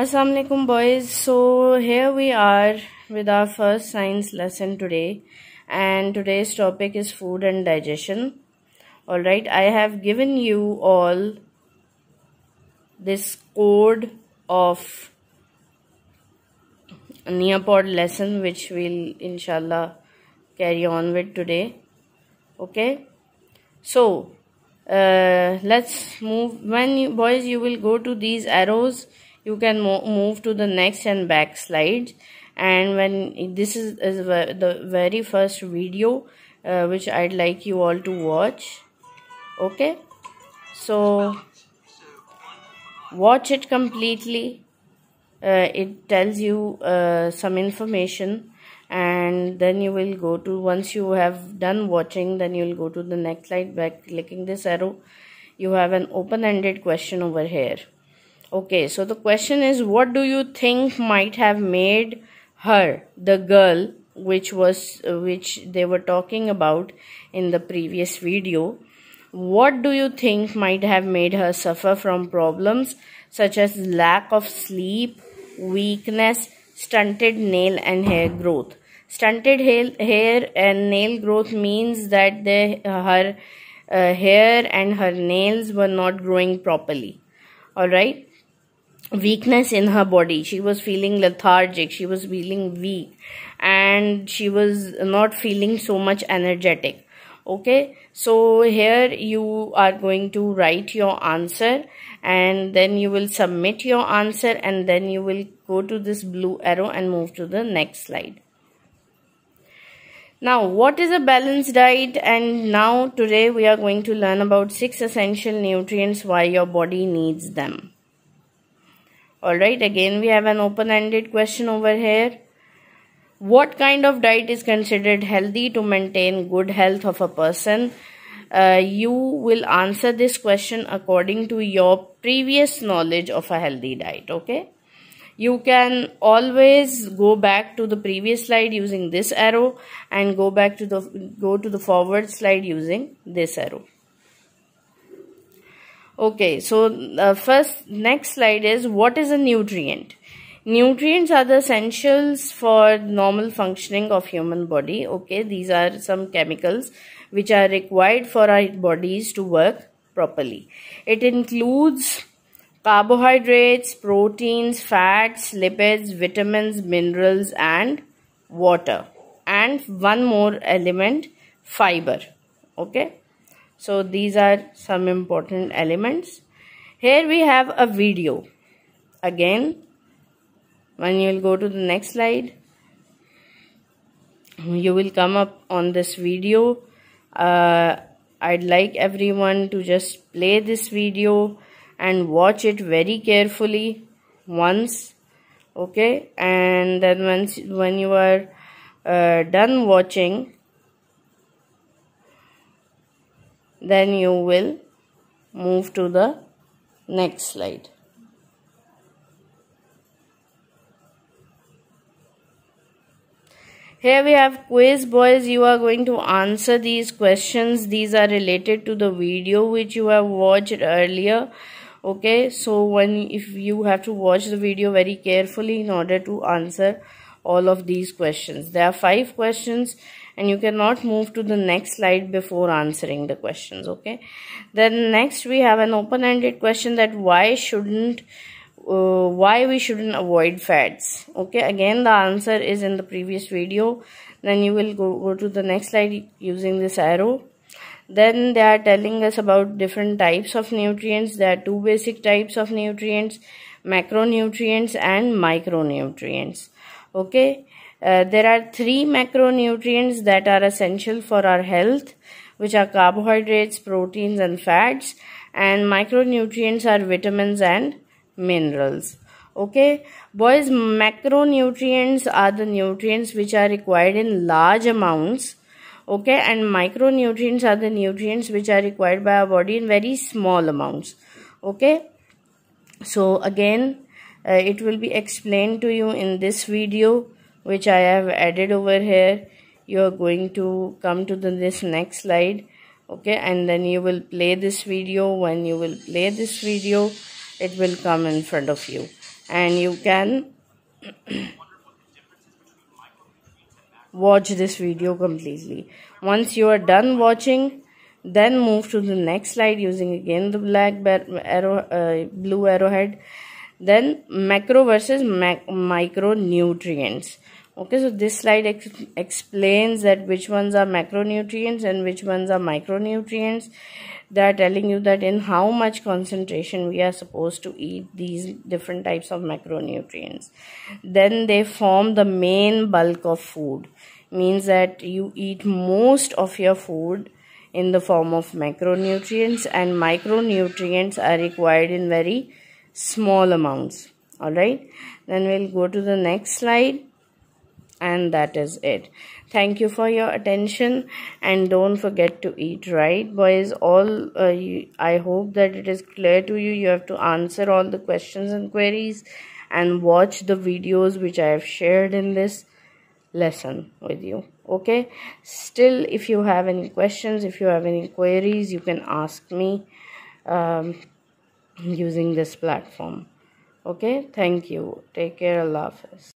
Assalamualaikum boys so here we are with our first science lesson today and today's topic is food and digestion alright I have given you all this code of neopod lesson which we'll inshallah carry on with today okay so uh, let's move when you, boys you will go to these arrows you can mo move to the next and back slides and when this is, is the very first video uh, which I'd like you all to watch okay so watch it completely uh, it tells you uh, some information and then you will go to once you have done watching then you'll go to the next slide by clicking this arrow you have an open-ended question over here Okay, so the question is what do you think might have made her the girl which was which they were talking about in the previous video what do you think might have made her suffer from problems such as lack of sleep weakness stunted nail and hair growth stunted hair and nail growth means that the, her uh, hair and her nails were not growing properly all right weakness in her body. She was feeling lethargic, she was feeling weak, and she was not feeling so much energetic. Okay, so here you are going to write your answer and then you will submit your answer and then you will go to this blue arrow and move to the next slide. Now, what is a balanced diet? And now today we are going to learn about six essential nutrients why your body needs them. Alright, again we have an open-ended question over here. What kind of diet is considered healthy to maintain good health of a person? Uh, you will answer this question according to your previous knowledge of a healthy diet okay you can always go back to the previous slide using this arrow and go back to the go to the forward slide using this arrow okay so uh, first next slide is what is a nutrient nutrients are the essentials for normal functioning of human body okay these are some chemicals which are required for our bodies to work properly it includes carbohydrates proteins fats lipids vitamins minerals and water and one more element fiber okay so these are some important elements. Here we have a video. Again, when you will go to the next slide, you will come up on this video. Uh, I'd like everyone to just play this video and watch it very carefully once okay and then once when you are uh, done watching then you will move to the next slide. Here we have quiz boys. You are going to answer these questions. These are related to the video which you have watched earlier. Okay, so when if you have to watch the video very carefully in order to answer all of these questions. There are five questions and you cannot move to the next slide before answering the questions, okay? Then next we have an open-ended question that why shouldn't uh, why we shouldn't avoid fads okay again the answer is in the previous video then you will go, go to the next slide using this arrow then they are telling us about different types of nutrients there are two basic types of nutrients macronutrients and micronutrients okay uh, there are three macronutrients that are essential for our health which are carbohydrates proteins and fats and micronutrients are vitamins and minerals okay boys macronutrients are the nutrients which are required in large amounts okay and micronutrients are the nutrients which are required by our body in very small amounts okay so again uh, it will be explained to you in this video which I have added over here you are going to come to the, this next slide okay and then you will play this video when you will play this video it will come in front of you and you can watch this video completely once you are done watching then move to the next slide using again the black arrow uh, blue arrowhead then macro versus mac micronutrients. Okay, so this slide ex explains that which ones are macronutrients and which ones are micronutrients. They are telling you that in how much concentration we are supposed to eat these different types of macronutrients. Then they form the main bulk of food. Means that you eat most of your food in the form of macronutrients and micronutrients are required in very small amounts all right then we'll go to the next slide and that is it thank you for your attention and don't forget to eat right boys all uh, you, i hope that it is clear to you you have to answer all the questions and queries and watch the videos which i have shared in this lesson with you okay still if you have any questions if you have any queries you can ask me um, using this platform okay thank you take care allah hafiz